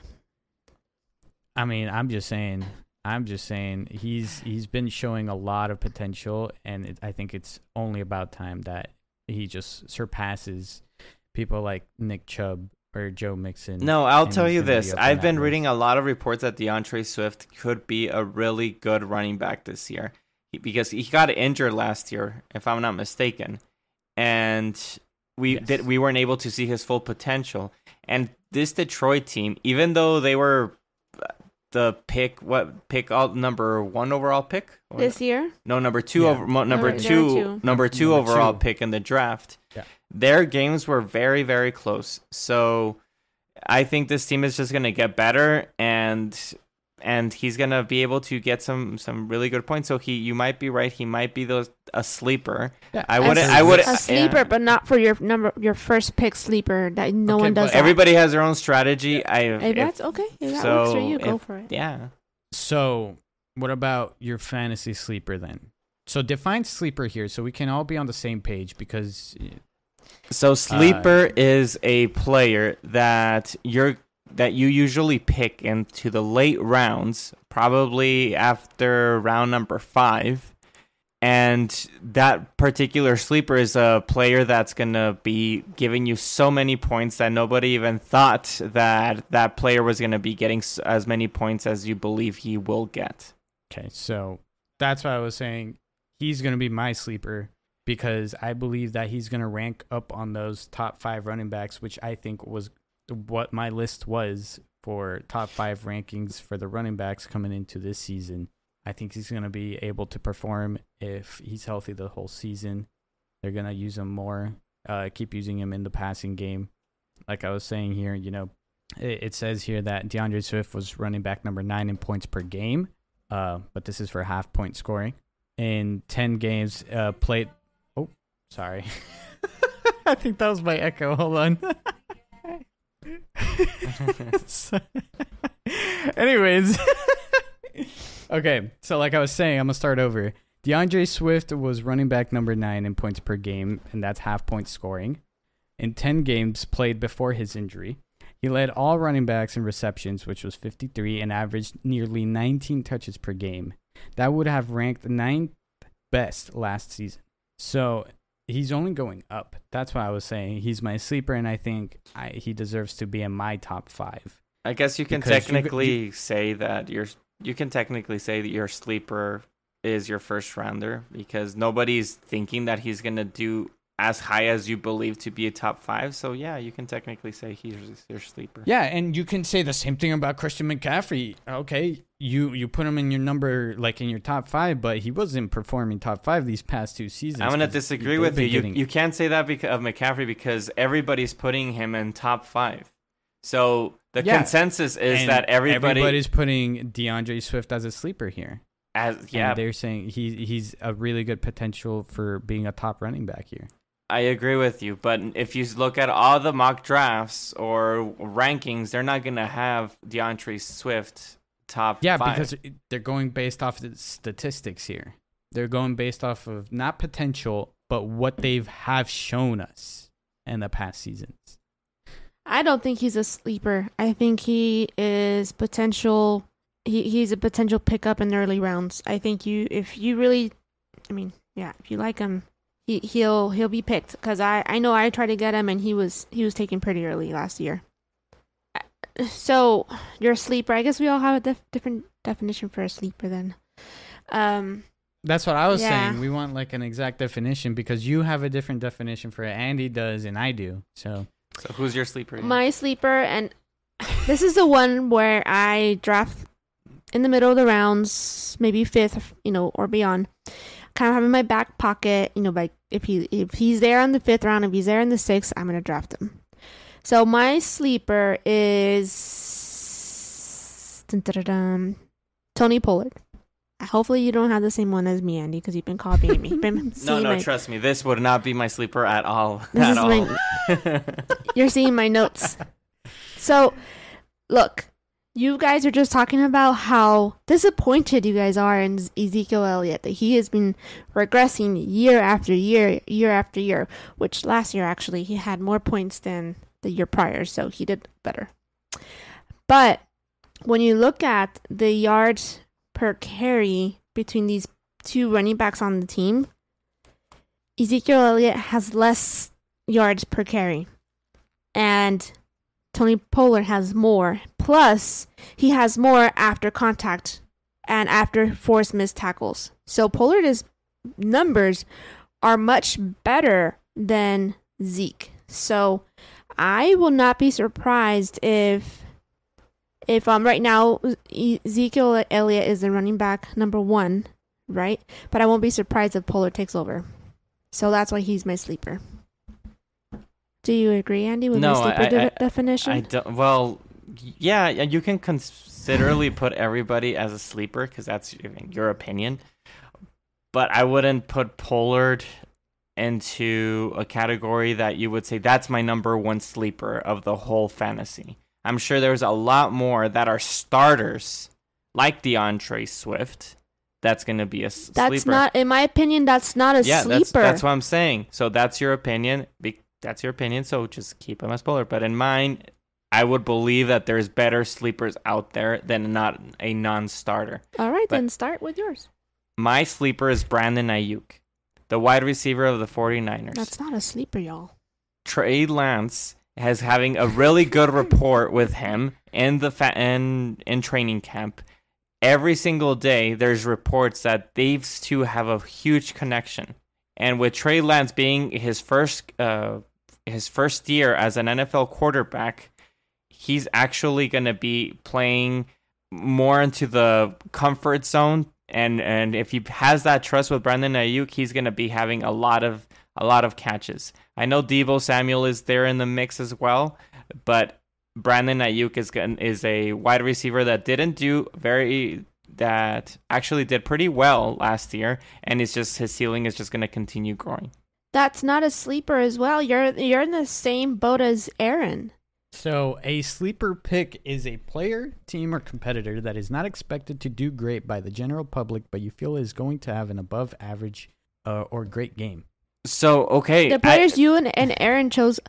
I mean, I'm just saying. I'm just saying he's he's been showing a lot of potential, and it, I think it's only about time that he just surpasses people like Nick Chubb or Joe Mixon. No, I'll tell you this: I've been reading list. a lot of reports that DeAndre Swift could be a really good running back this year because he got injured last year, if I'm not mistaken, and we yes. did we weren't able to see his full potential. And this Detroit team, even though they were the pick what pick all number one overall pick or, this year? No, number two yeah. over number, number two, two, number two number overall two. pick in the draft. Yeah. Their games were very very close. So I think this team is just going to get better and and he's gonna be able to get some some really good points. So he, you might be right. He might be those a sleeper. Yeah, I wouldn't. I would a sleeper, yeah. but not for your number your first pick sleeper that no okay, one does. Everybody has their own strategy. Yeah. I if, that's okay. If that so works for you, if, go for it. Yeah. So what about your fantasy sleeper then? So define sleeper here, so we can all be on the same page because. So sleeper uh, is a player that you're that you usually pick into the late rounds, probably after round number five. And that particular sleeper is a player that's going to be giving you so many points that nobody even thought that that player was going to be getting as many points as you believe he will get. Okay, so that's why I was saying he's going to be my sleeper because I believe that he's going to rank up on those top five running backs, which I think was what my list was for top five rankings for the running backs coming into this season. I think he's going to be able to perform if he's healthy the whole season. They're going to use him more, uh, keep using him in the passing game. Like I was saying here, you know, it, it says here that DeAndre Swift was running back number nine in points per game, uh, but this is for half point scoring. In 10 games uh, played. Oh, sorry. <laughs> I think that was my echo. Hold on. <laughs> <laughs> so, anyways, okay. So, like I was saying, I'm gonna start over. DeAndre Swift was running back number nine in points per game, and that's half point scoring. In 10 games played before his injury, he led all running backs in receptions, which was 53, and averaged nearly 19 touches per game. That would have ranked ninth best last season. So he's only going up. That's what I was saying. He's my sleeper, and I think I, he deserves to be in my top five. I guess you can technically you, you, say that you're. You can technically say that your sleeper is your first rounder because nobody's thinking that he's gonna do as high as you believe to be a top five. So yeah, you can technically say he's your sleeper. Yeah, and you can say the same thing about Christian McCaffrey. Okay, you you put him in your number like in your top five, but he wasn't performing top five these past two seasons. I'm gonna disagree with you. Getting... You you can't say that because of McCaffrey because everybody's putting him in top five. So the yeah. consensus is and that everybody everybody's putting DeAndre Swift as a sleeper here. As yeah, and they're saying he he's a really good potential for being a top running back here. I agree with you, but if you look at all the mock drafts or rankings, they're not going to have DeAndre Swift top. Yeah, five. because they're going based off the statistics here. They're going based off of not potential, but what they've have shown us in the past seasons. I don't think he's a sleeper. I think he is potential. He he's a potential pickup in the early rounds. I think you if you really, I mean, yeah, if you like him, he he'll he'll be picked because I I know I tried to get him and he was he was taken pretty early last year. So you're a sleeper. I guess we all have a def- different definition for a sleeper then. Um, That's what I was yeah. saying. We want like an exact definition because you have a different definition for it. Andy does and I do. So so who's your sleeper? My sleeper and <laughs> this is the one where I draft in the middle of the rounds, maybe fifth, you know, or beyond kind of have in my back pocket. You know, like if he if he's there on the fifth round, if he's there in the sixth, I'm gonna draft him. So my sleeper is Tony Pollard. Hopefully you don't have the same one as me, Andy, because you've been copying me. Been <laughs> no, no, my... trust me, this would not be my sleeper at all. This at all. My... <laughs> You're seeing my notes. So, look, you guys are just talking about how disappointed you guys are in Ezekiel Elliott that he has been regressing year after year, year after year, which last year actually he had more points than the year prior, so he did better. But when you look at the yards per carry between these two running backs on the team, Ezekiel Elliott has less yards per carry. And Tony Pollard has more. Plus, he has more after contact and after forced missed tackles. So Pollard's numbers are much better than Zeke. So I will not be surprised if if um right now Ezekiel Elliott is the running back number 1, right? But I won't be surprised if Pollard takes over. So that's why he's my sleeper. Do you agree, Andy, with no, my sleeper I, de- definition? I don't. Well, yeah, you can considerably put everybody as a sleeper because that's your opinion. But I wouldn't put Pollard into a category that you would say that's my number one sleeper of the whole fantasy. I'm sure there's a lot more that are starters, like DeAndre Swift. That's going to be a that's sleeper. That's not, in my opinion, that's not a yeah, sleeper. That's, that's what I'm saying. So that's your opinion that's your opinion, so just keep them as polar. But in mine, I would believe that there's better sleepers out there than not a non-starter. All right, but then start with yours. My sleeper is Brandon Ayuk, the wide receiver of the 49ers. That's not a sleeper, y'all. Trey Lance has having a really good rapport with him in the fa- in, in training camp. Every single day, there's reports that these two have a huge connection. And with Trey Lance being his first uh, his first year as an NFL quarterback, he's actually going to be playing more into the comfort zone. And and if he has that trust with Brandon Ayuk, he's going to be having a lot of a lot of catches. I know Debo Samuel is there in the mix as well, but Brandon Ayuk is is a wide receiver that didn't do very that actually did pretty well last year, and it's just his ceiling is just going to continue growing that's not a sleeper as well. You're you're in the same boat as Aaron. So a sleeper pick is a player, team, or competitor that is not expected to do great by the general public, but you feel is going to have an above average uh, or great game. So okay, the players I, you and, and Aaron chose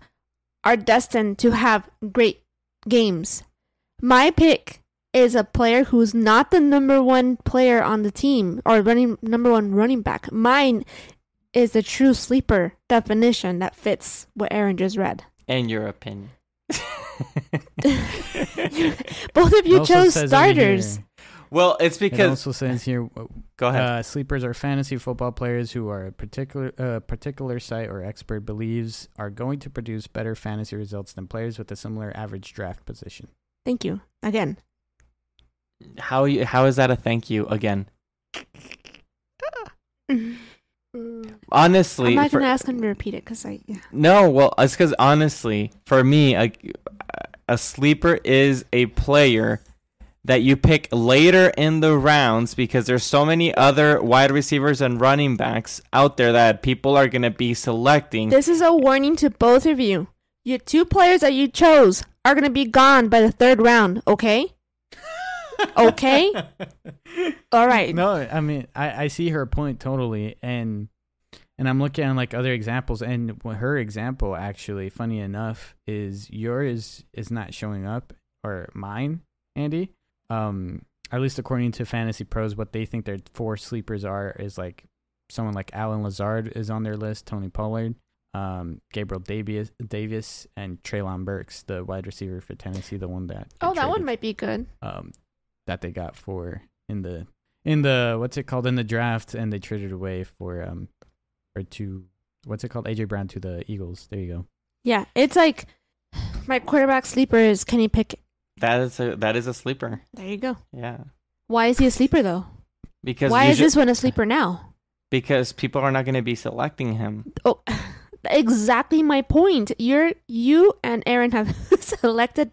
are destined to have great games. My pick is a player who's not the number one player on the team or running number one running back. Mine is the true sleeper definition that fits what Aaron just read. And your opinion. <laughs> Both of you chose starters. Well, it's because it also says here. Go ahead. Uh, sleepers are fantasy football players who are a particular uh, particular site or expert believes are going to produce better fantasy results than players with a similar average draft position. Thank you again. How you, how is that a thank you again? <laughs> honestly, I'm not gonna ask him to repeat it because I. Yeah. No, well, it's because honestly, for me, a, a sleeper is a player that you pick later in the rounds because there's so many other wide receivers and running backs out there that people are going to be selecting. This is a warning to both of you. Your two players that you chose are going to be gone by the third round, okay? <laughs> okay? <laughs> All right. No, I mean, I, I see her point totally. And and I'm looking at like other examples, and her example actually, funny enough, is yours is not showing up or mine, Andy. Um, at least according to Fantasy Pros, what they think their four sleepers are is like someone like Alan Lazard is on their list, Tony Pollard, um, Gabriel Davis, Davis, and Traylon Burks, the wide receiver for Tennessee, the one that oh, that one might be good. Um, that they got for in the in the what's it called in the draft, and they traded away for um or to what's it called? AJ Brown to the Eagles. There you go. Yeah, it's like <sighs> my quarterback sleeper is Kenny Pickett. That is a that is a sleeper. There you go. Yeah. Why is he a sleeper though? Because why is this one a sleeper <laughs> now? Because people are not going to be selecting him. Oh, <laughs> exactly my point. You're you and Aaron have <laughs> selected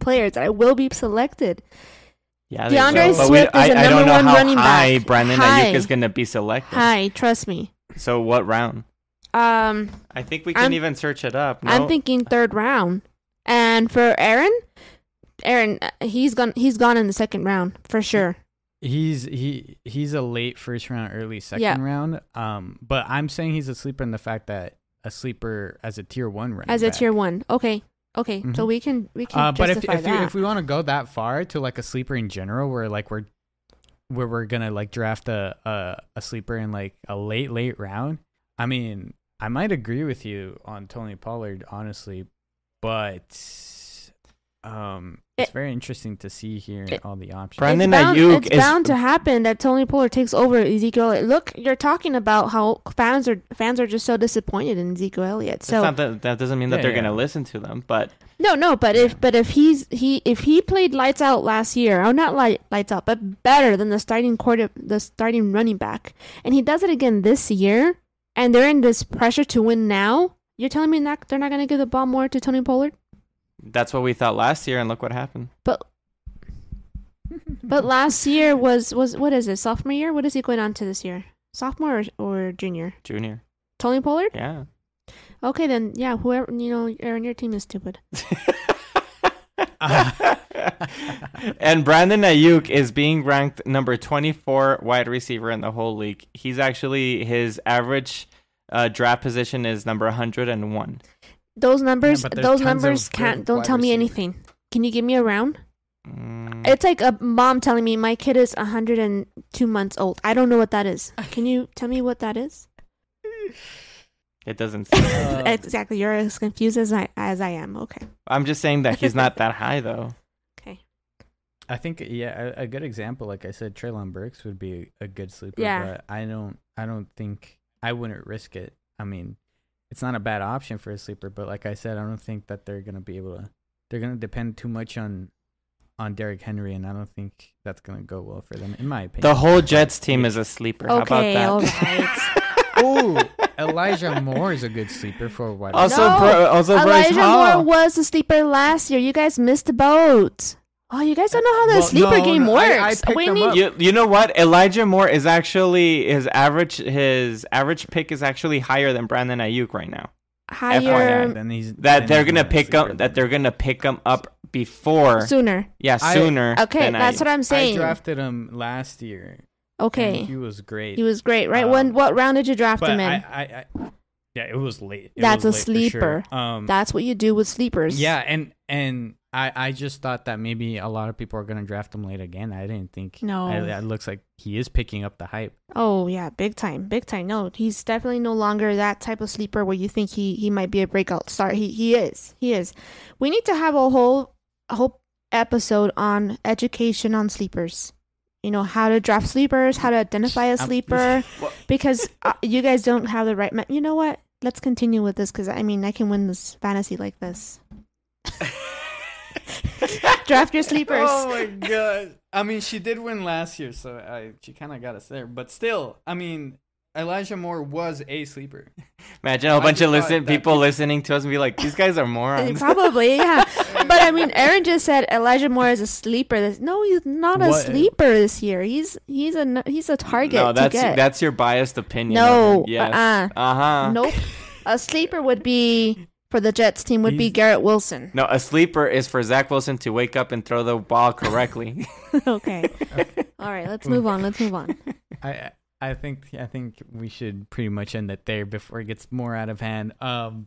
players. I will be selected. Yeah, DeAndre Swift we, is I, a number one running back. Brendan Ayuk is going to be selected. Hi, trust me. So what round? Um, I think we can I'm, even search it up. No? I'm thinking third round. And for Aaron, Aaron, he's gone. He's gone in the second round for sure. He's he he's a late first round, early second yeah. round. Um, but I'm saying he's a sleeper in the fact that a sleeper as a tier one running as a back. tier one. Okay, okay. Mm-hmm. So we can we can. Uh, but if if, you, if we want to go that far to like a sleeper in general, where like we're where we're gonna like draft a, a, a sleeper in like a late late round. I mean, I might agree with you on Tony Pollard, honestly, but um, it's it, very interesting to see here it, all the options. Brandon bound, Ayuk it's is bound to happen that Tony Pollard takes over Ezekiel. Look, you're talking about how fans are fans are just so disappointed in Ezekiel Elliott. So that, that, doesn't mean that yeah, they're yeah. going to listen to them, but no, no. But yeah. if but if he's he if he played lights out last year, oh not light, lights out, but better than the starting quarter, the starting running back, and he does it again this year, and they're in this pressure to win now. You're telling me that they're not going to give the ball more to Tony Pollard? That's what we thought last year, and look what happened. But but last year was was what is it? Sophomore year? What is he going on to this year? Sophomore or, or junior? Junior. Tony Pollard. Yeah. Okay, then yeah, whoever you know, Aaron, your team is stupid. <laughs> <laughs> and Brandon Ayuk is being ranked number 24 wide receiver in the whole league. He's actually his average uh, draft position is number 101. Those numbers, yeah, those numbers can't. Don't tell me anything. Can you give me a round? Mm. It's like a mom telling me my kid is 102 months old. I don't know what that is. Can you tell me what that is? <laughs> It doesn't. <laughs> Uh, exactly. You're as confused as I as I am. Okay. I'm just saying that he's not <laughs> that high though. Okay. I think yeah, a, a, good example, like I said, Traylon Burks would be a, a good sleeper. Yeah. But I don't. I don't think I wouldn't risk it. I mean, it's not a bad option for a sleeper. But like I said, I don't think that they're gonna be able to. They're gonna depend too much on on Derrick Henry, and I don't think that's going to go well for them, in my opinion. The whole Jets team is a sleeper. Okay, How about that? All <laughs> right. Ooh, Elijah Moore is a good sleeper for a while. Also, no, Bro- also Elijah Moore was a sleeper last year. You guys missed the boat. Oh, you guys don't know how the well, sleeper no, game no, works. I, I we need- you, you know what? Elijah Moore is actually his average his average pick is actually higher than Brandon Ayuk right now. Higher than he's, that they're he's gonna pick up that they're gonna pick him up before sooner. Yeah, sooner. I, okay, that's Ayuk. what I'm saying. I drafted him last year. Okay, he was great. He was great, right? Um, when what round did you draft him in? I, yeah, it was late. It That's was a late sleeper. Sure. Um, That's what you do with sleepers. Yeah, and and I I just thought that maybe a lot of people are gonna draft him late again. I didn't think. No, it looks like he is picking up the hype. Oh yeah, big time, big time. No, he's definitely no longer that type of sleeper where you think he he might be a breakout star. He he is. He is. We need to have a whole a whole episode on education on sleepers you know how to draft sleepers, how to identify a um, sleeper, <laughs> because uh, you guys don't have the right. Me- you know what? Let's continue with this because I mean I can win this fantasy like this. <laughs> draft your sleepers. Oh my god! I mean, she did win last year, so I, she kind of got us there. But still, I mean, Elijah Moore was a sleeper. Imagine a whole bunch of listen people listening to us and be like, "These guys are morons." Probably, yeah. <laughs> but I mean, Aaron just said Elijah Moore is a sleeper. no, he's not a what? sleeper this year. He's he's a he's a target. No, that's that's your biased opinion. No, uh-uh. yes. uh, uh-uh. huh Nope. A sleeper would be for the Jets team would he's, be Garrett Wilson. No, a sleeper is for Zach Wilson to wake up and throw the ball correctly. <laughs> okay. <laughs> All right, let's move on. Let's move on. I I think I think we should pretty much end it there before it gets more out of hand. Um,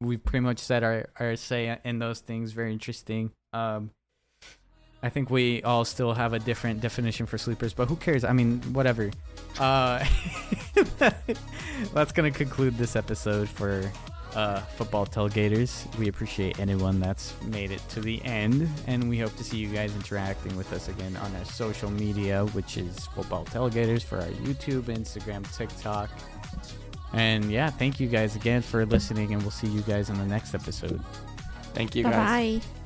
we pretty much said our our say in those things. Very interesting. Um, I think we all still have a different definition for sleepers, but who cares? I mean, whatever. Uh, <laughs> that's gonna conclude this episode for uh, football tailgaters. We appreciate anyone that's made it to the end, and we hope to see you guys interacting with us again on our social media, which is football tailgaters for our YouTube, Instagram, TikTok. And yeah, thank you guys again for listening, and we'll see you guys on the next episode. Thank you guys. Bye.